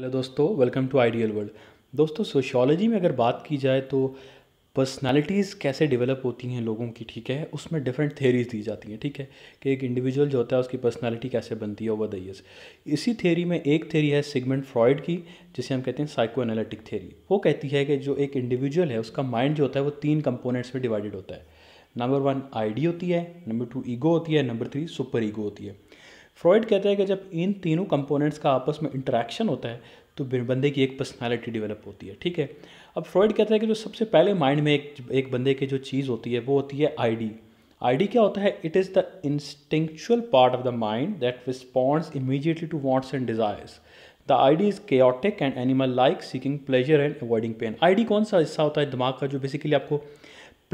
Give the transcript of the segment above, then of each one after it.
hello दोस्तों welcome to ideal world दोस्तों sociology में अगर बात की जाए तो पर्सनालिटीज़ कैसे डेवलप होती हैं लोगों की ठीक है उसमें डिफरेंट थेरीज दी जाती हैं ठीक है कि एक इंडिविजुअल जो होता है उसकी पर्सनालिटी कैसे बनती है ओवर द ईयर्स इसी थेरी में एक थेरी है सिगमेंट फ्रॉइड की जिसे हम कहते हैं साइको एनालिटिक थेरी वो कहती है कि जो एक इंडिविजुअल है उसका माइंड जो होता है वो तीन कंपोनेंट्स में डिवाइडेड होता है नंबर वन आईडी होती है नंबर टू ईगो होती है नंबर थ्री सुपर ईगो होती है फ्रॉइड कहते हैं कि जब इन तीनों कंपोनेंट्स का आपस में इंटरेक्शन होता है तो बंदे की एक पर्सनैलिटी डेवलप होती है ठीक है अब फ्रॉइड कहते हैं कि जो सबसे पहले माइंड में एक एक बंदे की जो चीज़ होती है वो होती है आईडी आईडी क्या होता है it is the instinctual part of the mind that responds immediately to wants and desires the ID is chaotic and animal like seeking pleasure and avoiding pain ID कौन सा हिस्सा होता है दिमाग का जो बेसिकली आपको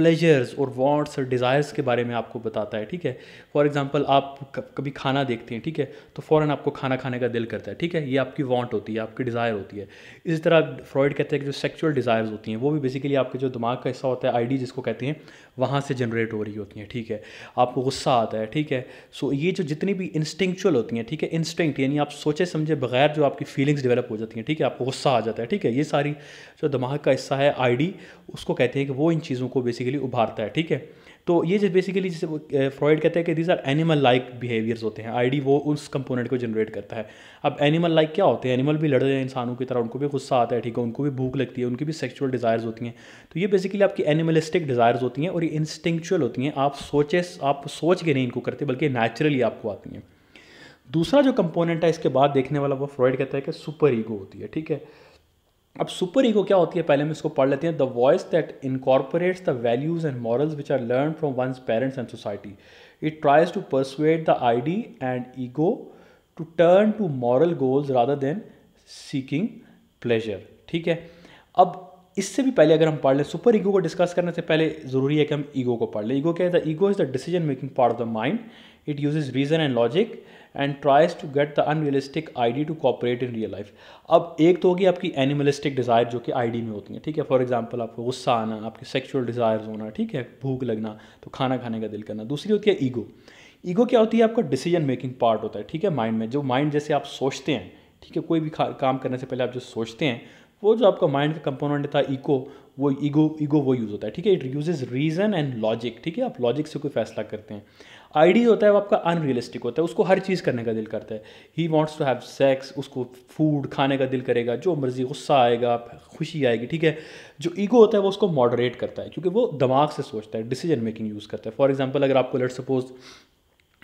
प्लेजर्स और वॉन्ट्स और डिज़ायर्स के बारे में आपको बताता है ठीक है फॉर एग्जाम्पल आप कभी खाना देखते हैं ठीक है तो फ़ौरन आपको खाना खाने का दिल करता है ठीक है ये आपकी वांट होती है आपकी डिज़ायर होती है इसी तरह फ्रॉइड कहते हैं कि जो सेक्चुअल डिज़ायर्स होती हैं वो भी बेसिकली आपके जो दिमाग का हिस्सा होता है आईडी जिसको कहते हैं वहाँ से जनरेट हो रही होती हैं ठीक है आपको गुस्सा आता है ठीक है सो ये जो जितनी भी इंस्टिंक्चुअल होती हैं ठीक है इंस्टिंक्ट यानी आप सोचे समझे बगैर जो आपकी फीलिंग्स डेवलप हो जाती हैं ठीक है आपको गुस्सा आ जाता है ठीक है ये सारी जो दिमाग का हिस्सा है डी उसको कहते हैं कि वो इन चीज़ों को बेसिकली बेसिकली उभारता है ठीक है तो ये जो बेसिकली जैसे फ्रॉइड कहते हैं कि these are animal like behaviours होते हैं आईडी वो उस कंपोनेंट को जनरेट करता है अब एनिमल लाइक क्या होते हैं एनिमल भी लड़ रहे हैं इंसानों की तरह उनको भी गुस्सा आता है ठीक है उनको भी भूख लगती है उनकी भी सेक्चुअल डिज़ायर्स होती हैं तो ये बेसिकली आपकी एनिमलिस्टिक डिज़ायर्स होती हैं और ये इंस्टिंक्चुअल होती हैं आप सोचे आप सोच के नहीं इनको करते बल्कि नेचुरली आपको आती हैं दूसरा जो कंपोनेंट है इसके बाद देखने वाला वो फ्रॉइड कहता है कि सुपर ईगो होती है ठीक है अब सुपर ईगो क्या होती है पहले हम इसको पढ़ लेते हैं the voice that incorporates the values and morals which are learn from one's parents and society it tries to persuade the ID and ego to turn to moral goals rather than seeking pleasure ठीक है अब इससे भी पहले अगर हम पढ़ लें सुपर ईगो को डिस्कस करने से पहले ज़रूरी है कि हम ईगो को पढ़ लें ईगो क्या है the ego is the decision making part of the mind it use reason and logic and tries to get the unrealistic ID to cooperate in real life अब एक तो होगी आपकी एनिमलिस्टिक डिज़ायर जो कि आईडी में होती है ठीक है फॉर एग्जांपल आपको गुस्सा आना आपके सेक्सुअल डिज़ायर्स होना ठीक है भूख लगना तो खाना खाने का दिल करना दूसरी होती है ईगो ईगो क्या होती है आपका डिसीजन मेकिंग पार्ट होता है ठीक है माइंड में जो माइंड जैसे आप सोचते हैं ठीक है कोई भी काम करने से पहले आप जो सोचते हैं वो जो आपका माइंड का कंपोनेंट था इको वो ईगो ईगो वो यूज़ होता है ठीक है it uses reason and logic ठीक है आप लॉजिक से कोई फैसला करते हैं आइडिया होता है वो आपका अनरियलिस्टिक होता है उसको हर चीज़ करने का दिल करता है he wants to have sex उसको फूड खाने का दिल करेगा जो मर्ज़ी गुस्सा आएगा खुशी आएगी ठीक है जो ईगो होता है वो उसको मॉडरेट करता है क्योंकि वो दिमाग से सोचता है डिसीजन मेकिंग यूज़ करता है फॉर एग्जाम्पल अगर आपको लेट सपोज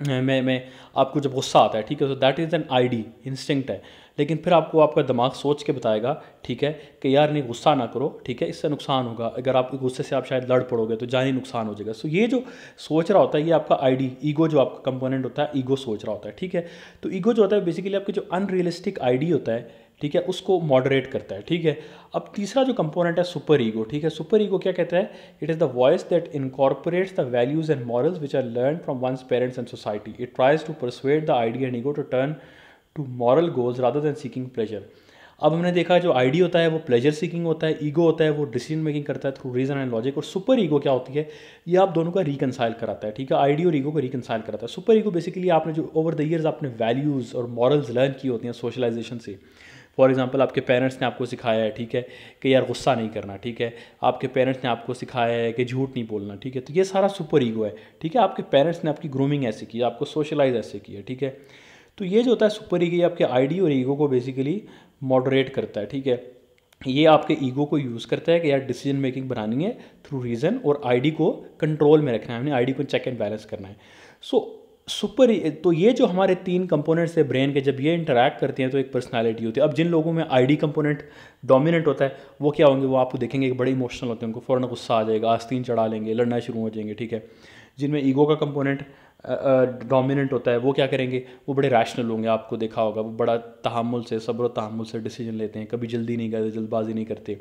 मैं मैं आपको जब गुस्सा आता है ठीक है so that is an ID instinct है लेकिन फिर आपको आपका दिमाग सोच के बताएगा ठीक है कि यार नहीं गुस्सा ना करो ठीक है इससे नुकसान होगा अगर आप गुस्से से आप शायद लड़ पड़ोगे तो जानी नुकसान हो जाएगा सो ये जो सोच रहा होता है ये आपका आईडी ईगो जो आपका कंपोनेंट होता है ईगो सोच रहा होता है ठीक है तो ईगो जो होता है बेसिकली आपकी जो अनरियलिस्टिक आईडी होता है ठीक है उसको मॉडरेट करता है ठीक है अब तीसरा जो कंपोनेंट है सुपर ईगो ठीक है सुपर ईगो क्या कहता है it is the voice that incorporates the values and morals which are learn from one's parents and society it tries to persuade the idea and ego to turn to moral goals rather than seeking pleasure अब हमने देखा जो ID होता है वो pleasure seeking होता है ego होता है वो डिसीजन मेकिंग करता है थ्रू रीजन एंड लॉजिक और सुपर ईगो क्या होती है ये आप दोनों का रिकनसाइल कराता है ठीक है आईडी और ईगो को रिकनसाइल कराता है सुपर ईगो बेसिकली आपने जो ओवर द ईयर्स आपने वैल्यूज़ और मॉरल्स लर्न की होती हैं सोशलाइजेशन से फॉर एग्ज़ाम्पल आपके पेरेंट्स ने आपको सिखाया है ठीक है कि यार गुस्सा नहीं करना ठीक है आपके पेरेंट्स ने आपको सिखाया है कि झूठ नहीं बोलना ठीक है तो ये सारा सुपर ईगो है ठीक है आपके पेरेंट्स ने आपकी ग्रूमिंग ऐसे की आपको सोशलाइज ऐसे किया ठीक है तो ये जो होता है सुपर ईगो ये आपके आईडी और ईगो को बेसिकली मॉडरेट करता है ठीक है ये आपके ईगो को यूज़ करता है कि यार डिसीजन मेकिंग बनानी है थ्रू रीज़न और आईडी को कंट्रोल में रखना है हमने आईडी को चेक एंड बैलेंस करना है सो so, सुपर तो ये जो हमारे तीन कंपोनेंट्स है ब्रेन के जब ये इंटरेक्ट करते हैं तो एक पर्सनालिटी होती है अब जिन लोगों में आईडी कंपोनेंट डोमिनेंट होता है वो क्या होंगे वो आपको देखेंगे एक बड़े इमोशनल होते हैं उनको फ़ौरन गुस्सा आ जाएगा आस्तीन चढ़ा लेंगे लड़ना शुरू हो जाएंगे ठीक है जिनमें ईगो का कंपोनेंट डोमिनेंट होता है वो क्या करेंगे वो बड़े रैशनल होंगे आपको देखा होगा वो बड़ा तहमुल से सब्र तहमुल से डिसीजन लेते हैं कभी जल्दी नहीं करते जल्दबाजी नहीं करते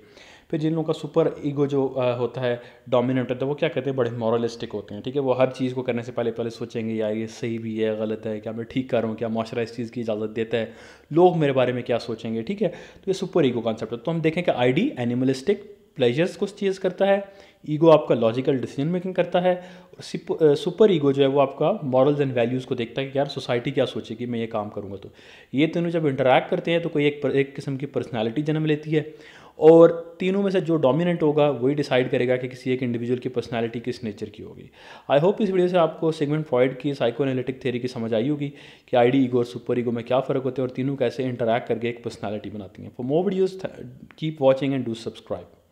फिर जिन लोगों का सुपर ईगो जो होता है डोमिनेंट होता है वो क्या करते हैं बड़े मॉरलिस्टिक होते हैं ठीक है वो हर चीज़ को करने से पहले पहले सोचेंगे यार ये सही भी है गलत है क्या मैं ठीक कर रहा हूँ क्या मॉइस्चराइज चीज़ की इजाज़त देता है लोग मेरे बारे में क्या सोचेंगे ठीक है तो ये सुपर ईगो कॉन्सेप्ट है तो हम देखें कि आईडी एनिमलिस्टिक प्लेजर्स को चेज करता है ईगो आपका लॉजिकल डिसीजन मेकिंग करता है और सुपर ईगो जो है वो आपका मॉरल्स एंड वैल्यूज़ को देखता है कि यार सोसाइटी क्या सोचेगी मैं ये काम करूँगा तो ये तीनों जब इंटरेक्ट करते हैं तो कोई एक एक किस्म की पर्सनैलिटी जन्म लेती है और तीनों में से जो डोमिनेंट होगा वही डिसाइड करेगा कि किसी एक इंडिविजुअल की पर्सनालिटी किस नेचर की होगी आई होप इस वीडियो से आपको सेगमेंट फॉइड की साइको एनालिटिक थेरी की समझ आई होगी कि आईडी ईगो और सुपर ईगो में क्या फ़र्क होते हैं और तीनों कैसे इंटरेक्ट करके एक पर्सनालिटी बनाती हैं for more videos keep watching and do subscribe